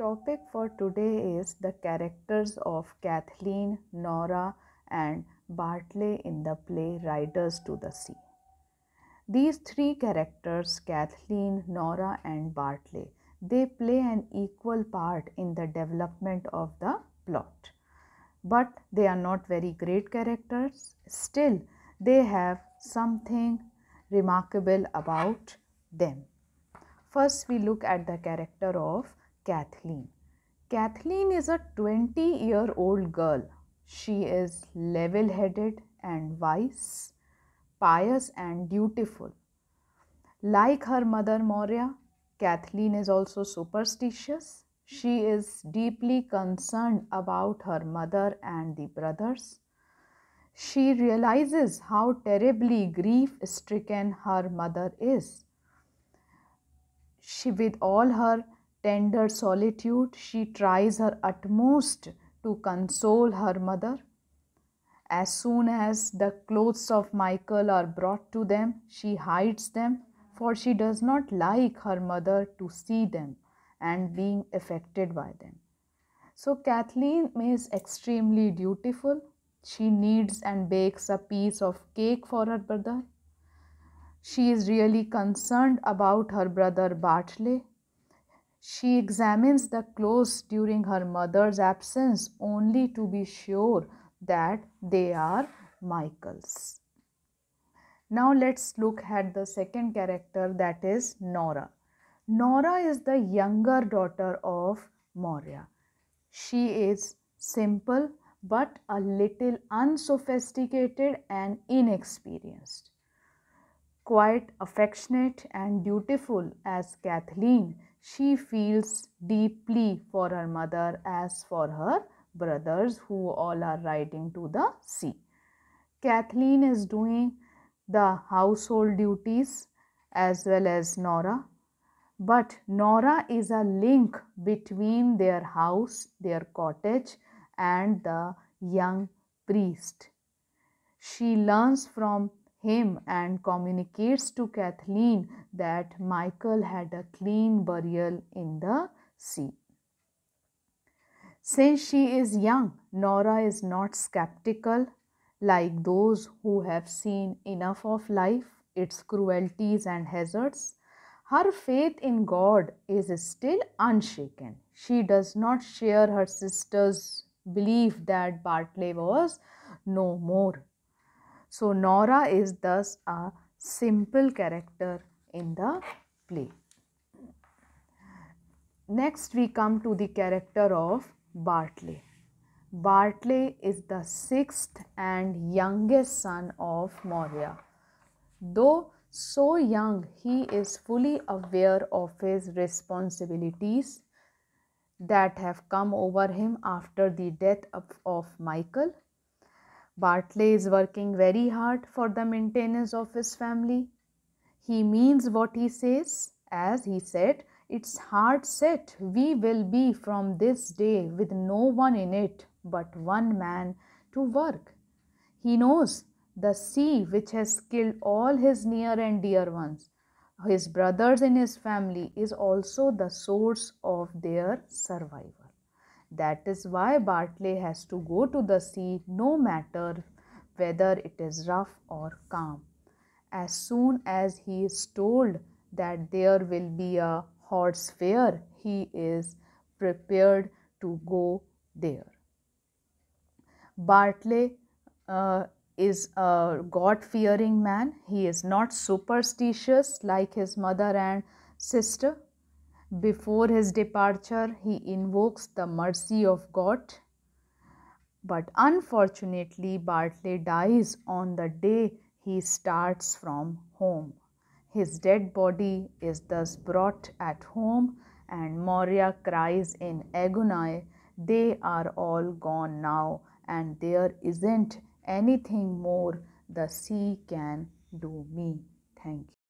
Topic for today is the characters of Kathleen, Nora, and Bartley in the play Riders to the Sea. These three characters, Kathleen, Nora, and Bartley, they play an equal part in the development of the plot. But they are not very great characters. Still, they have something remarkable about them. First, we look at the character of Kathleen. Kathleen is a 20 year old girl. She is level headed and wise, pious and dutiful. Like her mother Moria, Kathleen is also superstitious. She is deeply concerned about her mother and the brothers. She realizes how terribly grief stricken her mother is. She, with all her tender solitude, she tries her utmost to console her mother. As soon as the clothes of Michael are brought to them, she hides them, for she does not like her mother to see them and being affected by them. So, Kathleen is extremely dutiful. She kneads and bakes a piece of cake for her brother. She is really concerned about her brother Bartley she examines the clothes during her mother's absence only to be sure that they are Michael's. Now let's look at the second character that is Nora. Nora is the younger daughter of Moria. She is simple but a little unsophisticated and inexperienced. Quite affectionate and dutiful as Kathleen, she feels deeply for her mother as for her brothers who all are riding to the sea. Kathleen is doing the household duties as well as Nora. But Nora is a link between their house, their cottage, and the young priest. She learns from him and communicates to Kathleen that Michael had a clean burial in the sea. Since she is young, Nora is not skeptical like those who have seen enough of life, its cruelties and hazards. Her faith in God is still unshaken. She does not share her sister's belief that Bartley was no more so Nora is thus a simple character in the play. Next we come to the character of Bartley. Bartley is the sixth and youngest son of Moria. Though so young, he is fully aware of his responsibilities that have come over him after the death of, of Michael Bartley is working very hard for the maintenance of his family. He means what he says, as he said, it's hard set. We will be from this day with no one in it but one man to work. He knows the sea which has killed all his near and dear ones, his brothers in his family, is also the source of their survival. That is why Bartley has to go to the sea no matter whether it is rough or calm. As soon as he is told that there will be a horse fair, he is prepared to go there. Bartley uh, is a God fearing man. He is not superstitious like his mother and sister. Before his departure, he invokes the mercy of God. But unfortunately, Bartley dies on the day he starts from home. His dead body is thus brought at home, and Moria cries in agony, They are all gone now, and there isn't anything more the sea can do me. Thank you.